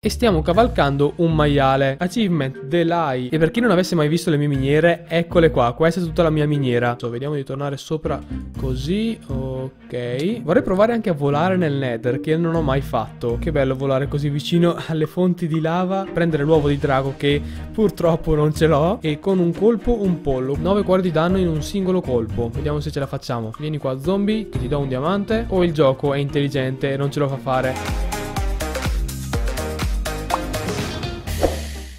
e stiamo cavalcando un maiale. Achievement, Delay. E per chi non avesse mai visto le mie miniere, eccole qua. Questa è tutta la mia miniera. So, vediamo di tornare sopra così. Ok. Vorrei provare anche a volare nel nether, che non ho mai fatto. Che bello volare così vicino alle fonti di lava. Prendere l'uovo di drago, che purtroppo non ce l'ho. E con un colpo un pollo. 9 cuori di danno in un singolo colpo. Vediamo se ce la facciamo. Vieni qua, zombie, che ti do un diamante. O il gioco è intelligente e non ce lo fa fare.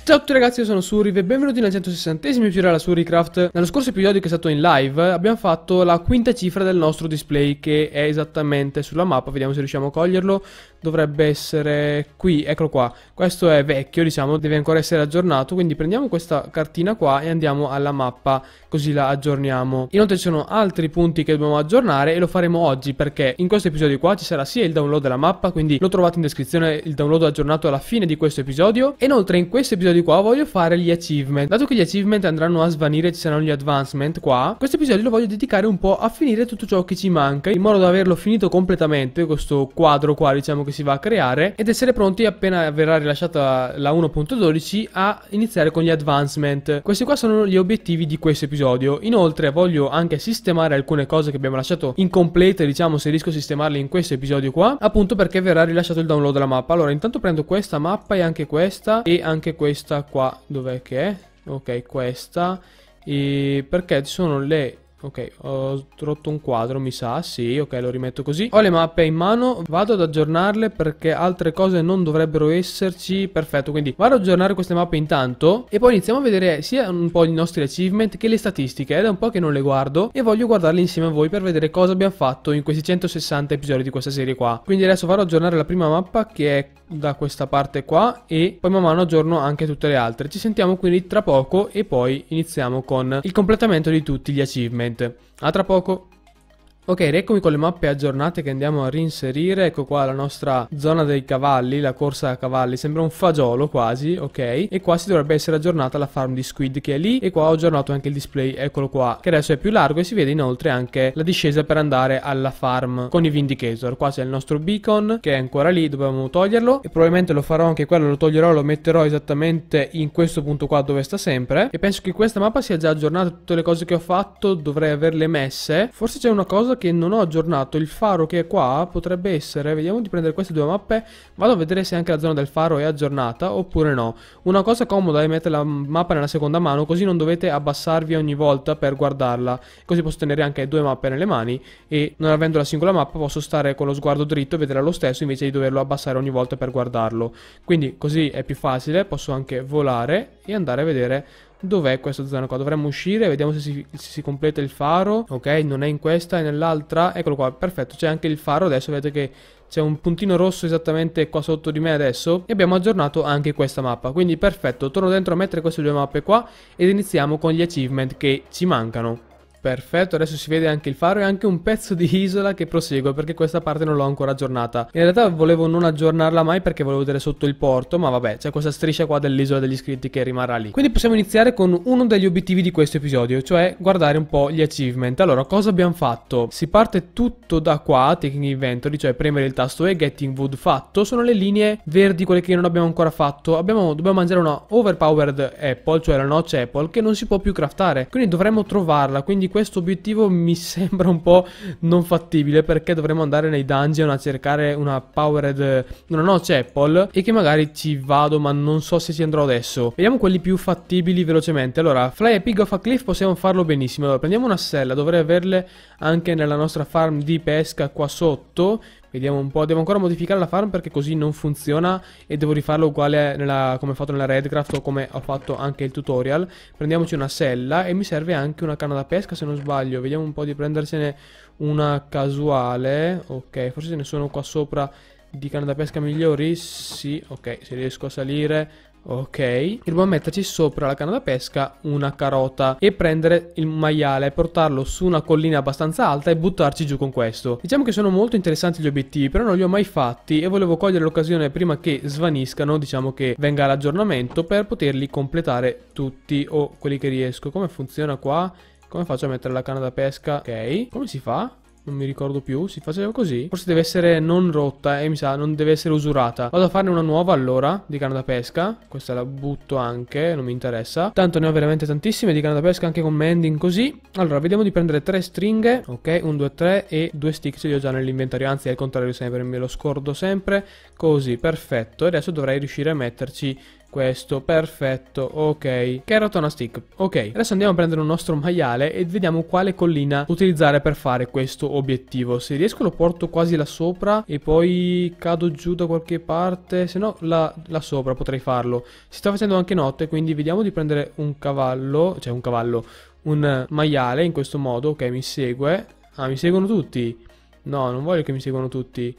Ciao a tutti ragazzi, io sono Suriv e benvenuti nel 160esimo tutorial della Suricraft. Nello scorso episodio che è stato in live abbiamo fatto la quinta cifra del nostro display che è esattamente sulla mappa, vediamo se riusciamo a coglierlo dovrebbe essere qui, eccolo qua. Questo è vecchio, diciamo, deve ancora essere aggiornato, quindi prendiamo questa cartina qua e andiamo alla mappa, così la aggiorniamo. Inoltre ci sono altri punti che dobbiamo aggiornare e lo faremo oggi, perché in questo episodio qua ci sarà sia il download della mappa, quindi lo trovate in descrizione il download aggiornato alla fine di questo episodio, e inoltre in questo episodio qua voglio fare gli achievement. Dato che gli achievement andranno a svanire, ci saranno gli advancement qua, questo episodio lo voglio dedicare un po' a finire tutto ciò che ci manca, in modo da averlo finito completamente, questo quadro qua, diciamo che che si va a creare ed essere pronti appena verrà rilasciata la 1.12 a iniziare con gli advancement. Questi qua sono gli obiettivi di questo episodio. Inoltre voglio anche sistemare alcune cose che abbiamo lasciato incomplete, diciamo se riesco a sistemarle in questo episodio qua, appunto perché verrà rilasciato il download della mappa. Allora intanto prendo questa mappa e anche questa e anche questa qua, dov'è che è? Ok, questa. E perché sono le Ok, ho rotto un quadro, mi sa. Sì, ok, lo rimetto così. Ho le mappe in mano, vado ad aggiornarle perché altre cose non dovrebbero esserci. Perfetto, quindi vado ad aggiornare queste mappe intanto e poi iniziamo a vedere sia un po' i nostri achievement che le statistiche. È da un po' che non le guardo e voglio guardarle insieme a voi per vedere cosa abbiamo fatto in questi 160 episodi di questa serie qua. Quindi adesso vado ad aggiornare la prima mappa che è da questa parte qua e poi man mano aggiorno anche tutte le altre. Ci sentiamo quindi tra poco e poi iniziamo con il completamento di tutti gli achievement sicuramente. A tra poco! Ok, eccomi con le mappe aggiornate che andiamo a reinserire, ecco qua la nostra zona dei cavalli, la corsa a cavalli, sembra un fagiolo quasi, ok, e qua si dovrebbe essere aggiornata la farm di squid che è lì, e qua ho aggiornato anche il display, eccolo qua, che adesso è più largo e si vede inoltre anche la discesa per andare alla farm con i vindicator, qua c'è il nostro beacon che è ancora lì, dobbiamo toglierlo, e probabilmente lo farò anche quello, lo toglierò, lo metterò esattamente in questo punto qua dove sta sempre, e penso che questa mappa sia già aggiornata, tutte le cose che ho fatto dovrei averle messe, forse c'è una cosa che non ho aggiornato il faro che è qua potrebbe essere vediamo di prendere queste due mappe vado a vedere se anche la zona del faro è aggiornata oppure no una cosa comoda è mettere la mappa nella seconda mano così non dovete abbassarvi ogni volta per guardarla così posso tenere anche due mappe nelle mani e non avendo la singola mappa posso stare con lo sguardo dritto e vedere lo stesso invece di doverlo abbassare ogni volta per guardarlo quindi così è più facile posso anche volare e andare a vedere Dov'è questa zona qua? Dovremmo uscire, vediamo se si, se si, completa il faro. Ok, non è in questa, è nell'altra. Eccolo qua, perfetto, c'è anche il faro adesso, vedete che c'è un puntino rosso esattamente qua sotto di me adesso e abbiamo aggiornato anche questa mappa, quindi perfetto, torno dentro a mettere queste due mappe qua ed iniziamo con gli achievement che ci mancano. Perfetto, adesso si vede anche il faro e anche un pezzo di isola che prosegue perché questa parte non l'ho ancora aggiornata. In realtà volevo non aggiornarla mai perché volevo vedere sotto il porto, ma vabbè, c'è questa striscia qua dell'isola degli iscritti che rimarrà lì. Quindi possiamo iniziare con uno degli obiettivi di questo episodio, cioè guardare un po' gli achievement. Allora, cosa abbiamo fatto? Si parte tutto da qua, Taking Inventory, cioè premere il tasto E, Getting Wood fatto, sono le linee verdi, quelle che non abbiamo ancora fatto. Abbiamo, dobbiamo mangiare una Overpowered Apple, cioè la Notch Apple, che non si può più craftare, quindi dovremmo trovarla, quindi questo obiettivo mi sembra un po' non fattibile perché dovremmo andare nei dungeon a cercare una powered, una notch cioè, apple e che magari ci vado ma non so se ci andrò adesso. Vediamo quelli più fattibili velocemente. Allora, Fly a Pig of a Cliff possiamo farlo benissimo. Allora, prendiamo una sella, dovrei averle anche nella nostra farm di pesca qua sotto Vediamo un po', devo ancora modificare la farm perché così non funziona e devo rifarlo uguale nella, come ho fatto nella Redcraft o come ho fatto anche il tutorial. Prendiamoci una sella e mi serve anche una canna da pesca se non sbaglio. Vediamo un po' di prendersene una casuale. Ok, forse ce ne sono qua sopra di canna da pesca migliori. Sì, ok, se riesco a salire Ok, dobbiamo metterci sopra la canna da pesca una carota e prendere il maiale, portarlo su una collina abbastanza alta e buttarci giù con questo. Diciamo che sono molto interessanti gli obiettivi, però non li ho mai fatti e volevo cogliere l'occasione prima che svaniscano, diciamo che venga l'aggiornamento, per poterli completare tutti o quelli che riesco. Come funziona qua? Come faccio a mettere la canna da pesca? Ok, come si fa? Non mi ricordo più. Si faceva così. Forse deve essere non rotta. E eh, mi sa, non deve essere usurata. Vado a farne una nuova allora. Di canna da pesca. Questa la butto anche. Non mi interessa. Tanto ne ho veramente tantissime di canna da pesca. Anche con mending così. Allora, vediamo di prendere tre stringhe. Ok, un, due, tre. E due stick ce li ho già nell'inventario. Anzi, al contrario sempre. Me lo scordo sempre. Così, perfetto. E adesso dovrei riuscire a metterci questo, perfetto, ok Carrot on a stick, ok Adesso andiamo a prendere un nostro maiale e vediamo quale collina utilizzare per fare questo obiettivo Se riesco lo porto quasi là sopra e poi cado giù da qualche parte Se no là, là sopra potrei farlo Si sta facendo anche notte quindi vediamo di prendere un cavallo Cioè un cavallo, un maiale in questo modo Ok mi segue Ah mi seguono tutti No non voglio che mi seguano tutti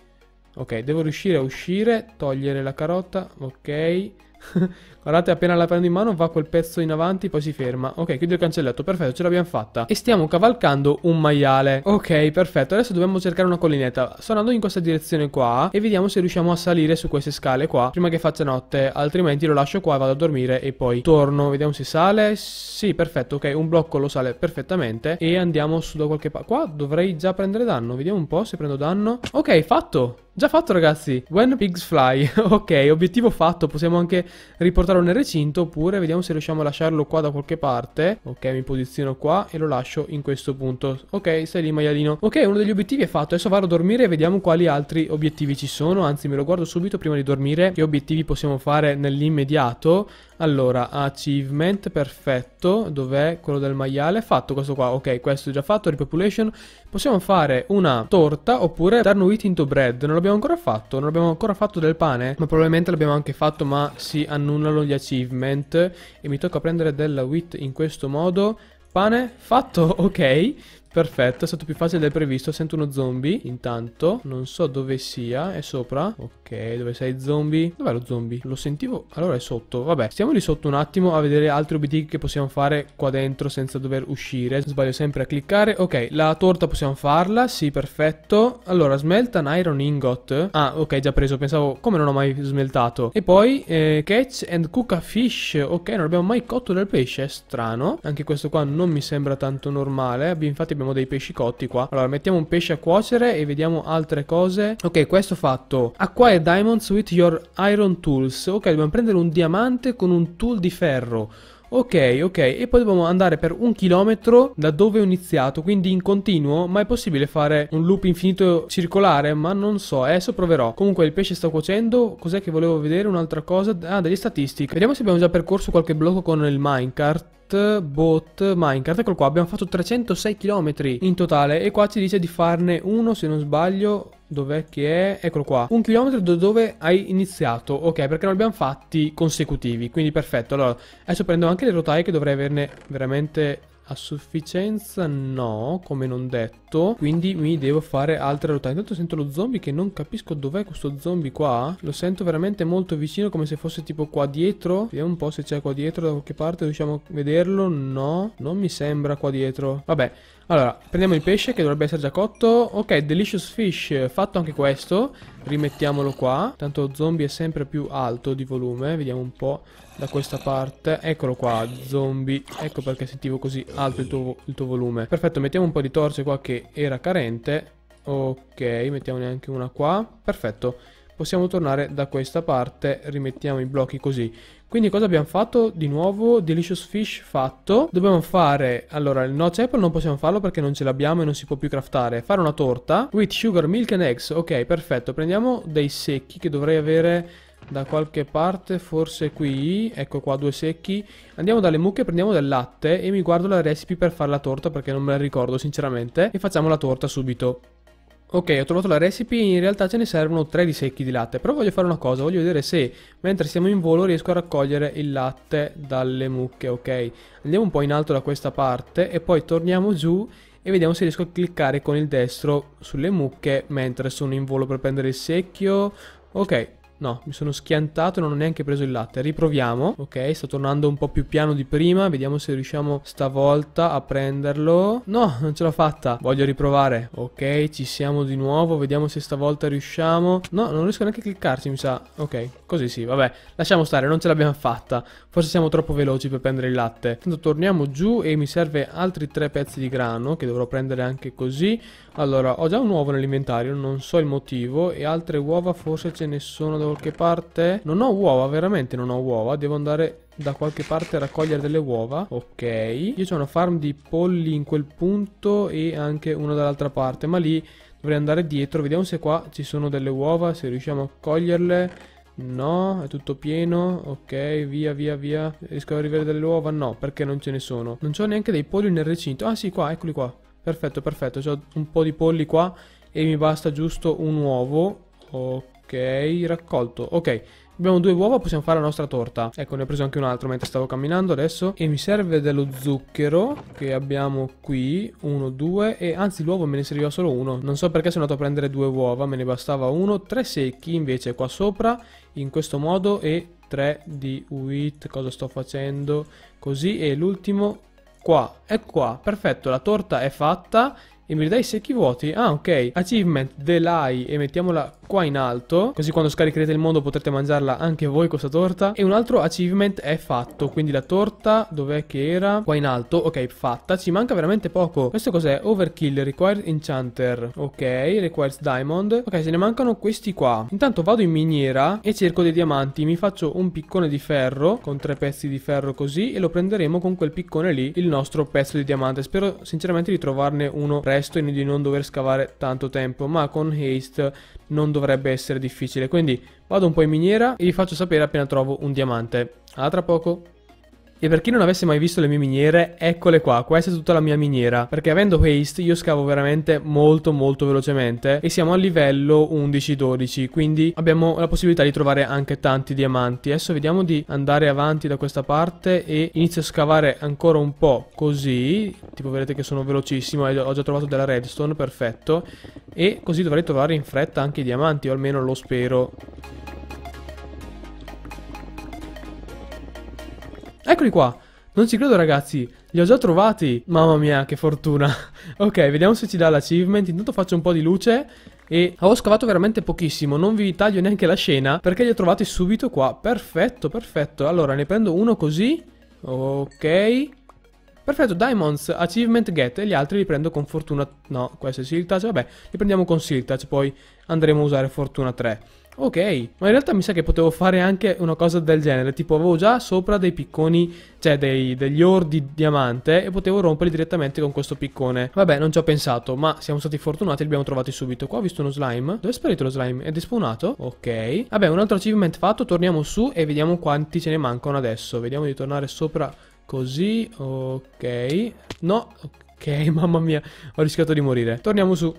Ok devo riuscire a uscire, togliere la carota Ok 呵呵。Guardate appena la prendo in mano va quel pezzo in avanti poi si ferma Ok chiudo il cancelletto perfetto ce l'abbiamo fatta E stiamo cavalcando un maiale Ok perfetto adesso dobbiamo cercare una collinetta Sto andando in questa direzione qua E vediamo se riusciamo a salire su queste scale qua Prima che faccia notte altrimenti lo lascio qua e vado a dormire e poi torno Vediamo se sale Sì perfetto ok un blocco lo sale perfettamente E andiamo su da qualche parte Qua dovrei già prendere danno Vediamo un po' se prendo danno Ok fatto Già fatto ragazzi When pigs fly Ok obiettivo fatto Possiamo anche riportare portarlo nel recinto oppure vediamo se riusciamo a lasciarlo qua da qualche parte. Ok, mi posiziono qua e lo lascio in questo punto. Ok, sei lì maialino. Ok, uno degli obiettivi è fatto. Adesso vado a dormire e vediamo quali altri obiettivi ci sono. Anzi, me lo guardo subito prima di dormire che obiettivi possiamo fare nell'immediato. Allora, achievement, perfetto. Dov'è quello del maiale? Fatto questo qua, ok, questo è già fatto, repopulation. Possiamo fare una torta oppure turn wheat into bread. Non l'abbiamo ancora fatto, non abbiamo ancora fatto del pane, ma probabilmente l'abbiamo anche fatto, ma si annullano gli achievement. E mi tocca prendere della wheat in questo modo. Pane, fatto, ok. Perfetto, è stato più facile del previsto. Sento uno zombie. Intanto, non so dove sia. È sopra. Ok, dove sei zombie? Dov'è lo zombie? Lo sentivo. Allora è sotto. Vabbè, stiamo lì sotto un attimo a vedere altri obiettivi che possiamo fare qua dentro senza dover uscire. Sbaglio sempre a cliccare. Ok, la torta possiamo farla. Sì, perfetto. Allora, smelta an iron ingot. Ah, ok, già preso. Pensavo, come non ho mai smeltato. E poi, eh, catch and cook a fish. Ok, non abbiamo mai cotto del pesce. È strano. Anche questo qua non mi sembra tanto normale. Infatti abbiamo abbiamo dei pesci cotti qua Allora mettiamo un pesce a cuocere e vediamo altre cose Ok questo fatto Acquire diamonds with your iron tools Ok dobbiamo prendere un diamante con un tool di ferro Ok, ok, e poi dobbiamo andare per un chilometro da dove ho iniziato, quindi in continuo, ma è possibile fare un loop infinito circolare? Ma non so, adesso proverò. Comunque il pesce sta cuocendo, cos'è che volevo vedere? Un'altra cosa? Ah, delle statistiche. Vediamo se abbiamo già percorso qualche blocco con il minecart bot, Minecraft eccolo qua, abbiamo fatto 306 km in totale e qua ci dice di farne uno se non sbaglio Dov'è che è? Eccolo qua. Un chilometro da dove hai iniziato. Ok, perché non li abbiamo fatti consecutivi. Quindi perfetto. Allora, adesso prendo anche le rotaie che dovrei averne veramente a sufficienza no, come non detto. Quindi mi devo fare altre rotta. Intanto sento lo zombie che non capisco dov'è questo zombie qua. Lo sento veramente molto vicino, come se fosse tipo qua dietro. Vediamo un po' se c'è qua dietro da qualche parte. Riusciamo a vederlo? No, non mi sembra qua dietro. Vabbè, allora, prendiamo il pesce che dovrebbe essere già cotto. Ok, delicious fish, fatto anche questo. Rimettiamolo qua. Tanto lo zombie è sempre più alto di volume. Vediamo un po' da questa parte Eccolo qua, zombie Ecco perché sentivo così alto il tuo, il tuo volume Perfetto, mettiamo un po' di torce qua che era carente Ok, mettiamone anche una qua Perfetto Possiamo tornare da questa parte, rimettiamo i blocchi così. Quindi cosa abbiamo fatto? Di nuovo, Delicious Fish fatto. Dobbiamo fare, allora, il notch apple non possiamo farlo perché non ce l'abbiamo e non si può più craftare. Fare una torta, with sugar, milk and eggs. Ok, perfetto. Prendiamo dei secchi che dovrei avere da qualche parte, forse qui, ecco qua due secchi. Andiamo dalle mucche, prendiamo del latte e mi guardo la recipe per fare la torta perché non me la ricordo sinceramente e facciamo la torta subito. Ok, ho trovato la recipe e in realtà ce ne servono 3 di secchi di latte, però voglio fare una cosa, voglio vedere se mentre siamo in volo riesco a raccogliere il latte dalle mucche, ok? Andiamo un po' in alto da questa parte e poi torniamo giù e vediamo se riesco a cliccare con il destro sulle mucche mentre sono in volo per prendere il secchio. Ok, No, mi sono schiantato e non ho neanche preso il latte. Riproviamo. Ok, sto tornando un po' più piano di prima. Vediamo se riusciamo stavolta a prenderlo. No, non ce l'ho fatta. Voglio riprovare. Ok, ci siamo di nuovo. Vediamo se stavolta riusciamo. No, non riesco neanche a cliccarci, mi sa. Ok, così sì, vabbè. Lasciamo stare, non ce l'abbiamo fatta. Forse siamo troppo veloci per prendere il latte. Tanto torniamo giù e mi serve altri tre pezzi di grano che dovrò prendere anche così. Allora, ho già un uovo nell'inventario, non so il motivo E altre uova forse ce ne sono da qualche parte Non ho uova, veramente non ho uova Devo andare da qualche parte a raccogliere delle uova Ok Io ho una farm di polli in quel punto E anche una dall'altra parte Ma lì dovrei andare dietro Vediamo se qua ci sono delle uova Se riusciamo a coglierle No, è tutto pieno. Ok, via, via, via. Riesco a rivedere delle uova? No, perché non ce ne sono. Non ho neanche dei polli nel recinto. Ah, sì, qua, eccoli qua. Perfetto, perfetto. Ho un po' di polli qua e mi basta giusto un uovo. Ok, raccolto. Ok, Abbiamo due uova, possiamo fare la nostra torta. Ecco, ne ho preso anche un altro mentre stavo camminando adesso. E mi serve dello zucchero che abbiamo qui. Uno, due. E anzi, l'uovo me ne serviva solo uno. Non so perché sono andato a prendere due uova, me ne bastava uno. Tre secchi invece qua sopra, in questo modo. E tre di wheat, cosa sto facendo? Così. E l'ultimo Qua, e qua, perfetto, la torta è fatta e mi ridai i secchi vuoti. Ah, ok. Achievement, Delay e mettiamola qua in alto, così quando scaricherete il mondo potrete mangiarla anche voi questa torta. E un altro achievement è fatto, quindi la torta dov'è che era? Qua in alto, ok, fatta. Ci manca veramente poco. Questo cos'è? Overkill, Required Enchanter. Ok, Requires Diamond. Ok, se ne mancano questi qua. Intanto vado in miniera e cerco dei diamanti. Mi faccio un piccone di ferro con tre pezzi di ferro così e lo prenderemo con quel piccone lì, il nostro pezzo di diamante. Spero sinceramente di trovarne uno presto presto e di non dover scavare tanto tempo, ma con haste non dovrebbe essere difficile. Quindi vado un po' in miniera e vi faccio sapere appena trovo un diamante. A tra poco! E per chi non avesse mai visto le mie miniere, eccole qua, questa è tutta la mia miniera, perché avendo haste io scavo veramente molto molto velocemente e siamo al livello 11-12, quindi abbiamo la possibilità di trovare anche tanti diamanti. Adesso vediamo di andare avanti da questa parte e inizio a scavare ancora un po' così, tipo vedete che sono velocissimo ho già trovato della redstone, perfetto, e così dovrei trovare in fretta anche i diamanti, o almeno lo spero. Eccoli qua. Non ci credo ragazzi, li ho già trovati. Mamma mia, che fortuna. ok, vediamo se ci dà l'achievement. Intanto faccio un po' di luce e ho scavato veramente pochissimo, non vi taglio neanche la scena perché li ho trovati subito qua. Perfetto, perfetto. Allora, ne prendo uno così. Ok. Perfetto, Diamonds, Achievement Get e gli altri li prendo con Fortuna... No, questo è silt Touch, vabbè, li prendiamo con silt Touch, poi andremo a usare Fortuna 3. Ok, ma in realtà mi sa che potevo fare anche una cosa del genere, tipo avevo già sopra dei picconi, cioè dei, degli ori di diamante e potevo romperli direttamente con questo piccone. Vabbè, non ci ho pensato, ma siamo stati fortunati, e li abbiamo trovati subito. Qua ho visto uno slime, dove è sparito lo slime? È despawnato? Ok. Vabbè, un altro achievement fatto, torniamo su e vediamo quanti ce ne mancano adesso. Vediamo di tornare sopra così, ok. No, ok, mamma mia, ho rischiato di morire. Torniamo su.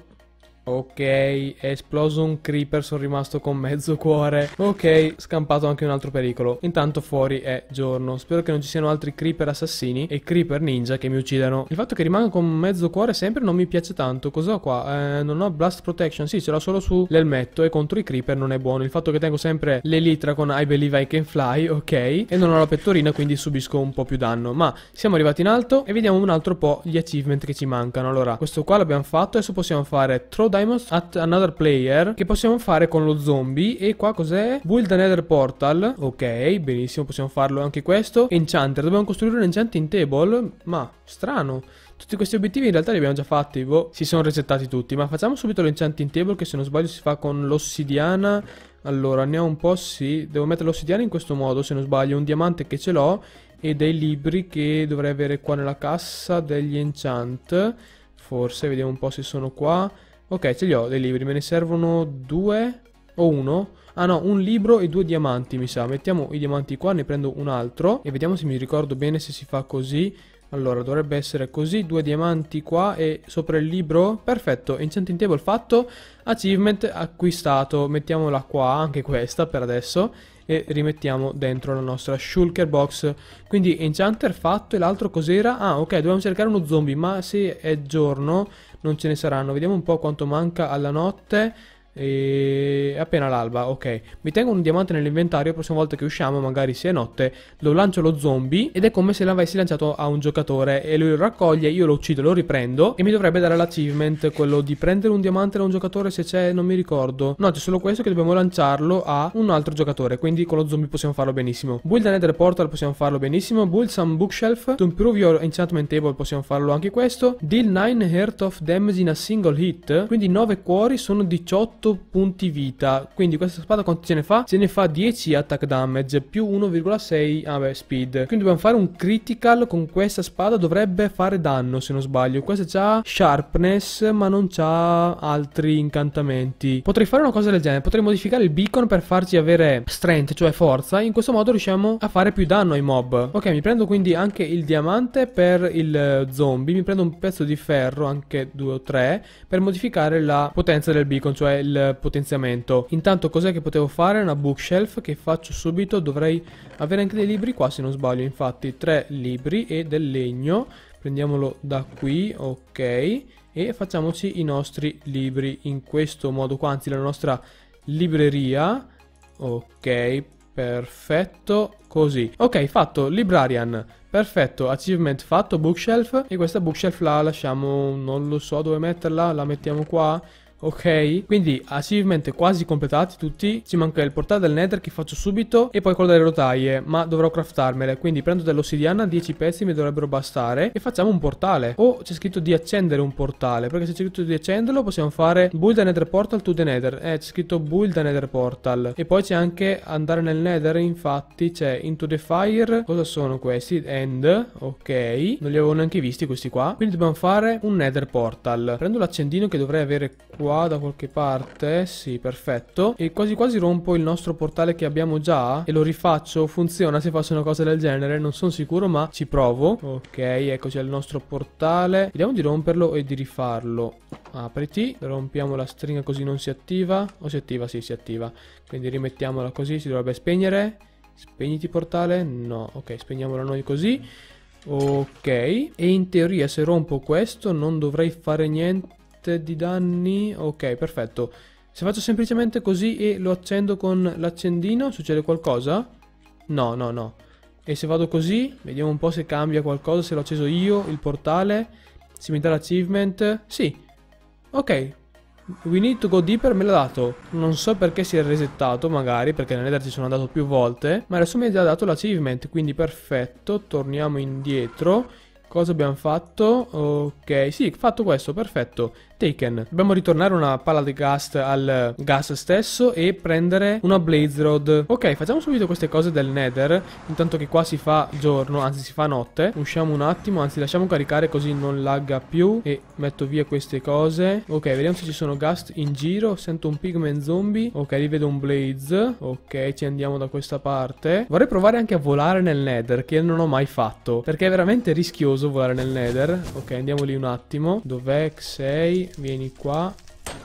Ok, è esploso un creeper, sono rimasto con mezzo cuore. Ok, scampato anche un altro pericolo. Intanto fuori è giorno. Spero che non ci siano altri creeper assassini e creeper ninja che mi uccidano. Il fatto che rimango con mezzo cuore sempre non mi piace tanto. Cos'ho qua? Eh, non ho blast protection. Sì, ce l'ho solo sull'elmetto e contro i creeper non è buono. Il fatto che tengo sempre l'elitra con I believe I can fly, ok. E non ho la pettorina, quindi subisco un po' più danno. Ma siamo arrivati in alto e vediamo un altro po' gli achievement che ci mancano. Allora, questo qua l'abbiamo fatto. Adesso possiamo fare throw Diamonds at another player che possiamo fare con lo zombie e qua cos'è? Build another portal ok benissimo possiamo farlo anche questo Enchanter dobbiamo costruire un enchanting table ma strano tutti questi obiettivi in realtà li abbiamo già fatti boh si sono resettati tutti ma facciamo subito l'enchanting table che se non sbaglio si fa con l'ossidiana allora ne ho un po' sì devo mettere l'ossidiana in questo modo se non sbaglio un diamante che ce l'ho e dei libri che dovrei avere qua nella cassa degli enchant forse vediamo un po' se sono qua Ok, ce li ho dei libri, me ne servono due o uno. Ah no, un libro e due diamanti mi sa. Mettiamo i diamanti qua, ne prendo un altro e vediamo se mi ricordo bene se si fa così. Allora, dovrebbe essere così, due diamanti qua e sopra il libro, perfetto, enchanting table fatto, achievement acquistato, mettiamola qua, anche questa per adesso, e rimettiamo dentro la nostra shulker box, quindi enchanter fatto e l'altro cos'era? Ah ok, dobbiamo cercare uno zombie, ma se è giorno non ce ne saranno. Vediamo un po' quanto manca alla notte. E appena l'alba, ok. Mi tengo un diamante nell'inventario, la prossima volta che usciamo, magari se è notte, lo lancio allo zombie ed è come se l'avessi lanciato a un giocatore e lui lo raccoglie, io lo uccido, lo riprendo e mi dovrebbe dare l'achievement, quello di prendere un diamante da un giocatore se c'è, non mi ricordo. No, c'è solo questo che dobbiamo lanciarlo a un altro giocatore, quindi con lo zombie possiamo farlo benissimo. Build an Nether Portal possiamo farlo benissimo, Build some Bookshelf, to improve your enchantment table possiamo farlo anche questo, deal 9 Heart of Damage in a single hit, quindi 9 cuori sono 18 8 punti vita. Quindi questa spada quanto ce ne fa? ce ne fa 10 attack damage più 1,6 ah speed. Quindi dobbiamo fare un critical con questa spada. Dovrebbe fare danno se non sbaglio. Questa c'ha sharpness ma non c'ha altri incantamenti. Potrei fare una cosa del genere. Potrei modificare il beacon per farci avere strength, cioè forza. In questo modo riusciamo a fare più danno ai mob. Ok, mi prendo quindi anche il diamante per il eh, zombie. Mi prendo un pezzo di ferro, anche 2 o 3, per modificare la potenza del beacon, cioè il il potenziamento. Intanto cos'è che potevo fare? Una bookshelf che faccio subito, dovrei avere anche dei libri qua se non sbaglio, infatti tre libri e del legno, prendiamolo da qui, ok, e facciamoci i nostri libri in questo modo qua, anzi la nostra libreria, ok, perfetto, così. Ok, fatto, librarian, perfetto, achievement fatto, bookshelf, e questa bookshelf la lasciamo, non lo so dove metterla, la mettiamo qua, ok? Quindi achievement quasi completati tutti, ci manca il portale del nether che faccio subito e poi quello delle rotaie, ma dovrò craftarmele, quindi prendo dell'ossidiana, 10 pezzi mi dovrebbero bastare e facciamo un portale. O oh, c'è scritto di accendere un portale, perché se c'è scritto di accenderlo possiamo fare build a nether portal to the nether, eh c'è scritto build a nether portal e poi c'è anche andare nel nether, infatti c'è into the fire, cosa sono questi? End, ok, non li avevo neanche visti questi qua, quindi dobbiamo fare un nether portal. Prendo l'accendino che dovrei avere qua qua da qualche parte Sì, perfetto E quasi quasi rompo il nostro portale che abbiamo già E lo rifaccio Funziona se faccio una cosa del genere Non sono sicuro ma ci provo Ok, eccoci al nostro portale Vediamo di romperlo e di rifarlo Apriti Rompiamo la stringa così non si attiva O si attiva? Sì, si attiva Quindi rimettiamola così Si dovrebbe spegnere Spegniti portale? No Ok, spegniamola noi così Ok, e in teoria se rompo questo non dovrei fare niente 7 di danni. Ok, perfetto. Se faccio semplicemente così e lo accendo con l'accendino, succede qualcosa? No, no, no. E se vado così, vediamo un po' se cambia qualcosa, se l'ho acceso io, il portale, se mi dà l'achievement. Sì. Ok. We need to go deeper me l'ha dato. Non so perché si è resettato, magari, perché nel Nether ci sono andato più volte. Ma adesso mi ha già dato l'achievement, quindi perfetto. Torniamo indietro. Cosa abbiamo fatto? Ok, sì, fatto questo, perfetto. Taken. Dobbiamo ritornare una palla di gas al gas stesso e prendere una blaze rod. Ok, facciamo subito queste cose del nether. Intanto che qua si fa giorno, anzi si fa notte. Usciamo un attimo, anzi lasciamo caricare così non lagga più. E metto via queste cose. Ok, vediamo se ci sono gas in giro. Sento un pigment zombie. Ok, lì vedo un blaze. Ok, ci andiamo da questa parte. Vorrei provare anche a volare nel nether, che non ho mai fatto. Perché è veramente rischioso posso volare nel nether Ok andiamo lì un attimo Dov'è Xei? Vieni qua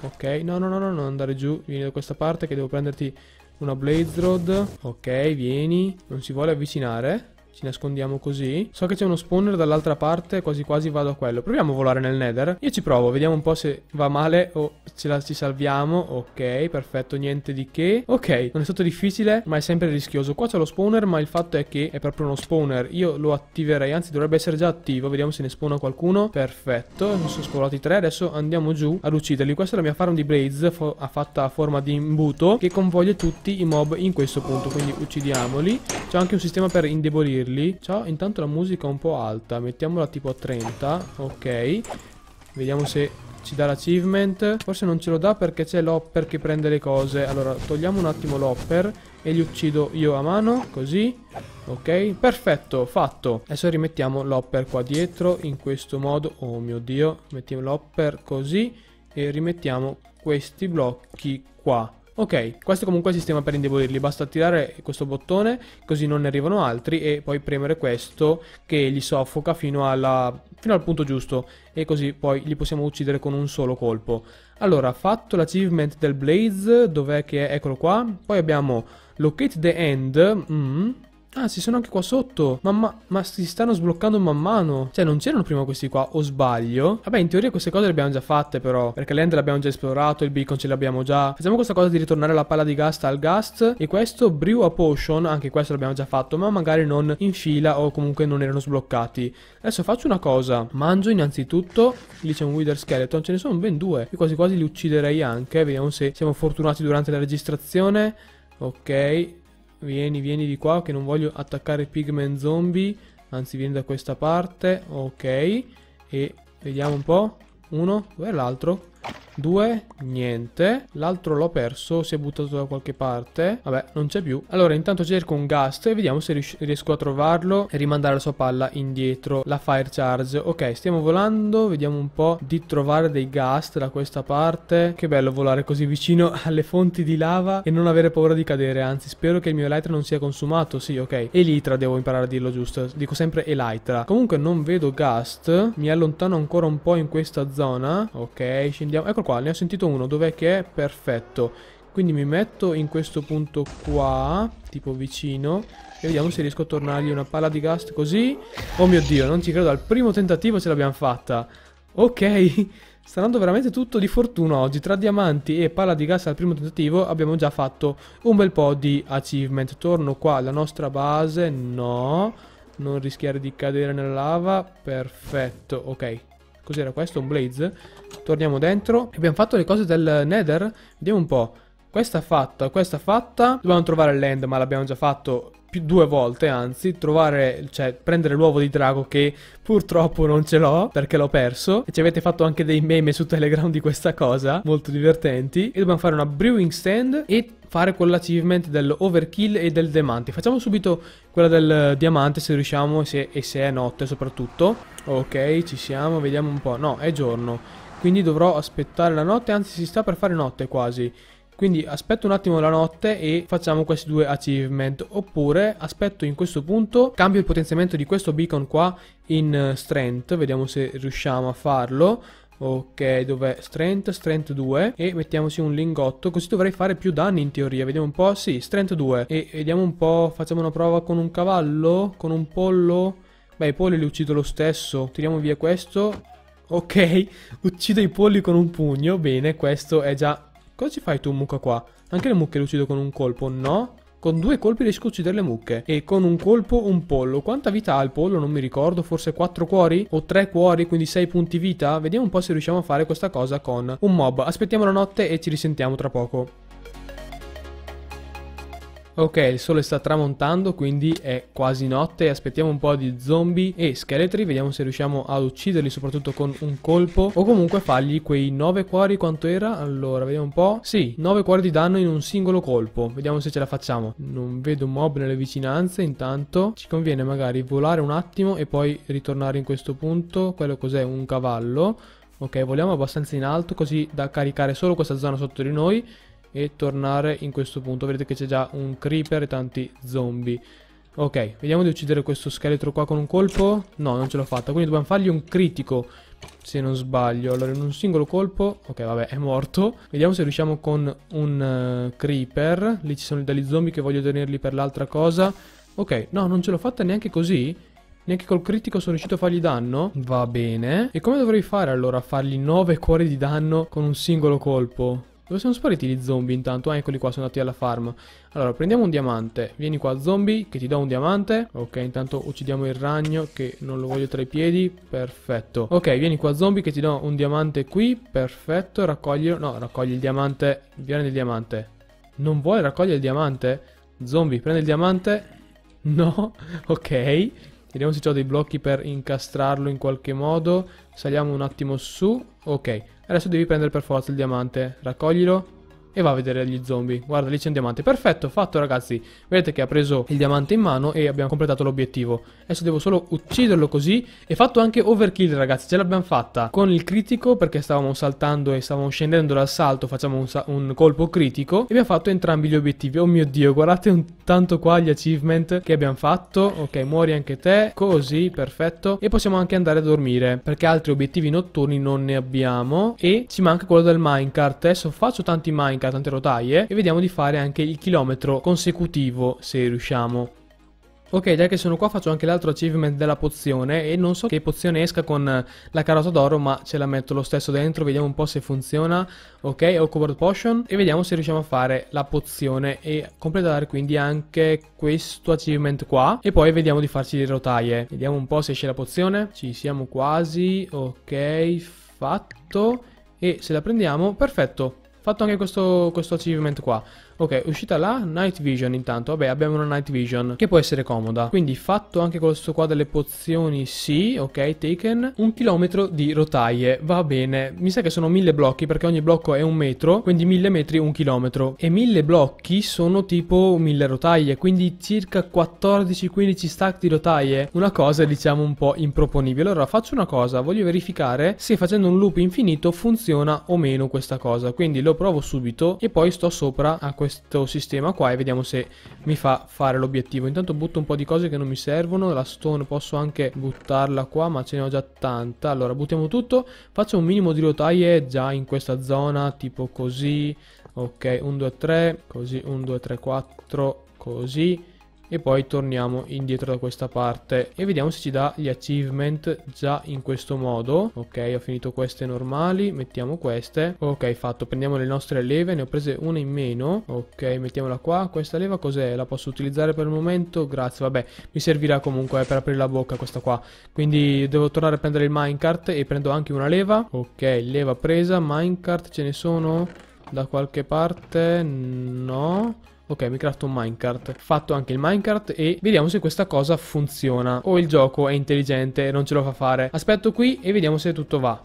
Ok no no no no non andare giù Vieni da questa parte che devo prenderti una blaze rod Ok vieni Non si vuole avvicinare ci nascondiamo così. So che c'è uno spawner dall'altra parte, quasi quasi vado a quello. Proviamo a volare nel nether. Io ci provo, vediamo un po' se va male o ce la ci salviamo. Ok, perfetto, niente di che. Ok, non è stato difficile, ma è sempre rischioso. Qua c'è lo spawner, ma il fatto è che è proprio uno spawner. Io lo attiverei, anzi dovrebbe essere già attivo. Vediamo se ne spona qualcuno. Perfetto, ne sono scolati tre. Adesso andiamo giù ad ucciderli. Questa è la mia farm di blaze, Blades, fatta a forma di imbuto, che convoglia tutti i mob in questo punto. Quindi uccidiamoli. C'è anche un sistema per indebolirli dirli. Ciao, intanto la musica è un po' alta, mettiamola tipo a 30, ok. Vediamo se ci dà l'achievement Forse non ce lo dà perché c'è l'hopper che prende le cose Allora togliamo un attimo l'hopper E li uccido io a mano Così Ok perfetto fatto Adesso rimettiamo l'hopper qua dietro In questo modo Oh mio dio Mettiamo l'hopper così E rimettiamo questi blocchi qua Ok, questo comunque è il sistema per indebolirli, basta attirare questo bottone così non ne arrivano altri e poi premere questo che li soffoca fino, alla, fino al punto giusto e così poi li possiamo uccidere con un solo colpo. Allora, fatto l'achievement del Blaze, dov'è che è? Eccolo qua. Poi abbiamo Locate the End, mm, Ah, si sono anche qua sotto. Ma, ma, ma si stanno sbloccando man mano. Cioè, non c'erano prima questi qua, o sbaglio? Vabbè, in teoria queste cose le abbiamo già fatte, però. Perché l'end l'abbiamo già esplorato, il beacon ce l'abbiamo già. Facciamo questa cosa di ritornare alla palla di gas al gas. E questo, brew a potion, anche questo l'abbiamo già fatto, ma magari non in fila o comunque non erano sbloccati. Adesso faccio una cosa. Mangio innanzitutto. Lì c'è un wither skeleton, ce ne sono ben due. Io quasi quasi li ucciderei anche. Vediamo se siamo fortunati durante la registrazione. Ok, Vieni, vieni di qua che non voglio attaccare pigmen zombie. Anzi, vieni da questa parte. Ok. E vediamo un po'. Uno, dov'è l'altro? Due, niente. L'altro l'ho perso, si è buttato da qualche parte. Vabbè, non c'è più. Allora, intanto cerco un Gast e vediamo se riesco a trovarlo e rimandare la sua palla indietro, la Fire Charge. Ok, stiamo volando, vediamo un po' di trovare dei Gast da questa parte. Che bello volare così vicino alle fonti di lava e non avere paura di cadere, anzi spero che il mio Elytra non sia consumato. Sì, ok. Elytra, devo imparare a dirlo giusto. Dico sempre Elytra. Comunque non vedo Gast, mi allontano ancora un po' in questa zona. Ok, scendiamo. Eccolo qua, ne ho sentito uno, dov'è che è? Perfetto. Quindi mi metto in questo punto qua, tipo vicino, e vediamo se riesco a tornargli una palla di gas così. Oh mio Dio, non ci credo, al primo tentativo ce l'abbiamo fatta. Ok, sta andando veramente tutto di fortuna oggi. Tra diamanti e palla di gas al primo tentativo abbiamo già fatto un bel po' di achievement. Torno qua alla nostra base, no, non rischiare di cadere nella lava, perfetto, ok. Cos'era questo? Un blaze. Torniamo dentro. Abbiamo fatto le cose del nether. Vediamo un po'. Questa fatta, questa fatta. Dobbiamo trovare l'end, ma l'abbiamo già fatto più, due volte anzi, trovare, cioè prendere l'uovo di drago che purtroppo non ce l'ho perché l'ho perso e ci avete fatto anche dei meme su Telegram di questa cosa, molto divertenti. E dobbiamo fare una brewing stand e fare quell'achievement dell'overkill e del diamante. Facciamo subito quella del diamante se riusciamo se, e se è notte soprattutto. Ok, ci siamo, vediamo un po'. No, è giorno. Quindi dovrò aspettare la notte, anzi si sta per fare notte quasi. Quindi aspetto un attimo la notte e facciamo questi due achievement. Oppure aspetto in questo punto, cambio il potenziamento di questo beacon qua in eh, strength. Vediamo se riusciamo a farlo. Ok, dov'è? Strength, Strength 2 e mettiamoci un lingotto, così dovrei fare più danni in teoria, vediamo un po', sì, Strength 2 e vediamo un po', facciamo una prova con un cavallo, con un pollo, beh i polli li uccido lo stesso, tiriamo via questo, ok, uccido i polli con un pugno, bene, questo è già Cosa ci fai tu, mucca qua? Anche le mucche le uccido con un colpo, no? Con due colpi riesco a uccidere le mucche. E con un colpo un pollo. Quanta vita ha il pollo? Non mi ricordo. Forse 4 cuori? O 3 cuori, quindi 6 punti vita? Vediamo un po' se riusciamo a fare questa cosa con un mob. Aspettiamo la notte e ci risentiamo tra poco. Ok, il sole sta tramontando, quindi è quasi notte, aspettiamo un po' di zombie e scheletri, vediamo se riusciamo ad ucciderli soprattutto con un colpo o comunque fargli quei 9 cuori quanto era? Allora, vediamo un po'. Sì, 9 cuori di danno in un singolo colpo, vediamo se ce la facciamo. Non vedo mob nelle vicinanze, intanto ci conviene magari volare un attimo e poi ritornare in questo punto, quello cos'è? Un cavallo. Ok, voliamo abbastanza in alto così da caricare solo questa zona sotto di noi e tornare in questo punto. Vedete che c'è già un creeper e tanti zombie. Ok, vediamo di uccidere questo scheletro qua con un colpo. No, non ce l'ho fatta, quindi dobbiamo fargli un critico, se non sbaglio. Allora, in un singolo colpo... Ok, vabbè, è morto. Vediamo se riusciamo con un uh, creeper. Lì ci sono degli zombie che voglio tenerli per l'altra cosa. Ok, no, non ce l'ho fatta neanche così. Neanche col critico sono riuscito a fargli danno? Va bene. E come dovrei fare allora a fargli 9 cuori di danno con un singolo colpo? Dove sono spariti gli zombie intanto? Ah, eccoli qua, sono andati alla farm. Allora, prendiamo un diamante. Vieni qua, zombie, che ti do un diamante. Ok, intanto uccidiamo il ragno, che non lo voglio tra i piedi. Perfetto. Ok, vieni qua, zombie, che ti do un diamante qui. Perfetto, raccoglilo. No, raccogli il diamante. Vieni il diamante. Non vuoi raccogliere il diamante? Zombie, prendi il diamante. No, ok. Vediamo se ho dei blocchi per incastrarlo in qualche modo. Saliamo un attimo su. Ok, Adesso devi prendere per forza il diamante. Raccoglilo e va a vedere gli zombie. Guarda, lì c'è un diamante. Perfetto, fatto ragazzi. Vedete che ha preso il diamante in mano e abbiamo completato l'obiettivo. Adesso devo solo ucciderlo così. E fatto anche overkill ragazzi, ce l'abbiamo fatta. Con il critico perché stavamo saltando e stavamo scendendo dal salto, facciamo un, sa un colpo critico. E abbiamo fatto entrambi gli obiettivi. Oh mio Dio, guardate un tanto qua gli achievement che abbiamo fatto. Ok, muori anche te. Così, perfetto. E possiamo anche andare a dormire perché altri obiettivi notturni non ne abbiamo. E ci manca quello del minecart. Adesso faccio tanti minecart circa tante rotaie e vediamo di fare anche il chilometro consecutivo se riusciamo. Ok, già che sono qua faccio anche l'altro achievement della pozione e non so che pozione esca con la carota d'oro ma ce la metto lo stesso dentro, vediamo un po' se funziona. Ok, ho covered potion e vediamo se riusciamo a fare la pozione e completare quindi anche questo achievement qua e poi vediamo di farci le rotaie. Vediamo un po' se esce la pozione, ci siamo quasi, ok, fatto e se la prendiamo, perfetto fatto anche questo, questo achievement qua Ok, uscita la night vision intanto. Vabbè, abbiamo una night vision che può essere comoda. Quindi fatto anche con questo qua delle pozioni, sì. Ok, taken. Un chilometro di rotaie, va bene. Mi sa che sono mille blocchi perché ogni blocco è un metro, quindi mille metri un chilometro. E mille blocchi sono tipo mille rotaie, quindi circa 14-15 stack di rotaie. Una cosa diciamo un po' improponibile. Allora faccio una cosa, voglio verificare se facendo un loop infinito funziona o meno questa cosa. Quindi lo provo subito e poi sto sopra a questo questo sistema qua e vediamo se mi fa fare l'obiettivo. Intanto butto un po' di cose che non mi servono, la stone posso anche buttarla qua, ma ce ne ho già tanta. Allora, buttiamo tutto, faccio un minimo di rotaie già in questa zona, tipo così, ok, 1, 2, 3, così, 1, 2, 3, 4, così e poi torniamo indietro da questa parte e vediamo se ci dà gli achievement già in questo modo ok ho finito queste normali mettiamo queste ok fatto prendiamo le nostre leve ne ho prese una in meno ok mettiamola qua questa leva cos'è la posso utilizzare per il momento grazie vabbè mi servirà comunque eh, per aprire la bocca questa qua quindi devo tornare a prendere il minecart e prendo anche una leva ok leva presa minecart ce ne sono da qualche parte? No. Ok, mi crafto un minecart. Fatto anche il minecart e vediamo se questa cosa funziona. O il gioco è intelligente e non ce lo fa fare. Aspetto qui e vediamo se tutto va.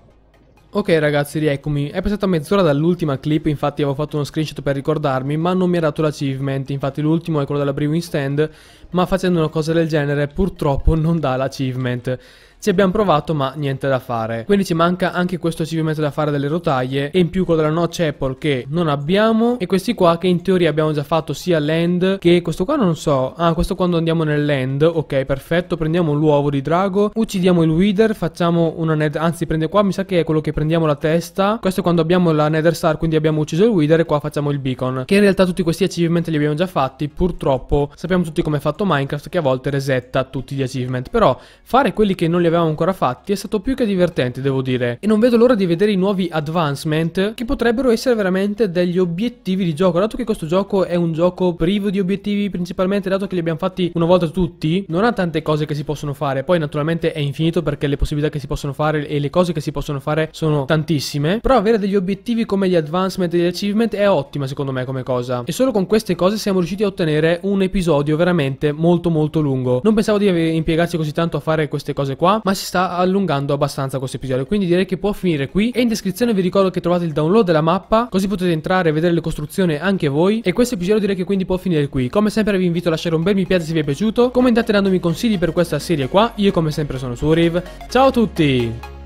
Ok ragazzi, rieccomi. È passata mezz'ora dall'ultima clip, infatti avevo fatto uno screenshot per ricordarmi, ma non mi ha dato l'achievement, infatti l'ultimo è quello della brewing stand, ma facendo una cosa del genere purtroppo non dà l'achievement. Ci abbiamo provato ma niente da fare. Quindi ci manca anche questo achievement da fare delle rotaie e in più quello della notch apple che non abbiamo e questi qua che in teoria abbiamo già fatto sia land che questo qua non so. Ah, questo quando andiamo nel land, ok, perfetto, prendiamo l'uovo di drago, uccidiamo il wither, facciamo una nether, anzi prende qua, mi sa che è quello che prendiamo la testa. Questo è quando abbiamo la nether star, quindi abbiamo ucciso il wither e qua facciamo il beacon. Che in realtà tutti questi achievement li abbiamo già fatti, purtroppo sappiamo tutti come è fatto Minecraft che a volte resetta tutti gli achievement, però fare quelli che non li abbiamo avevamo ancora fatti è stato più che divertente devo dire e non vedo l'ora di vedere i nuovi advancement che potrebbero essere veramente degli obiettivi di gioco dato che questo gioco è un gioco privo di obiettivi principalmente dato che li abbiamo fatti una volta tutti non ha tante cose che si possono fare poi naturalmente è infinito perché le possibilità che si possono fare e le cose che si possono fare sono tantissime però avere degli obiettivi come gli advancement e gli achievement è ottima secondo me come cosa e solo con queste cose siamo riusciti a ottenere un episodio veramente molto molto lungo non pensavo di impiegarci così tanto a fare queste cose qua ma si sta allungando abbastanza questo episodio quindi direi che può finire qui e in descrizione vi ricordo che trovate il download della mappa così potete entrare e vedere le costruzioni anche voi e questo episodio direi che quindi può finire qui come sempre vi invito a lasciare un bel mi piace se vi è piaciuto commentate dandomi consigli per questa serie qua io come sempre sono Suriv ciao a tutti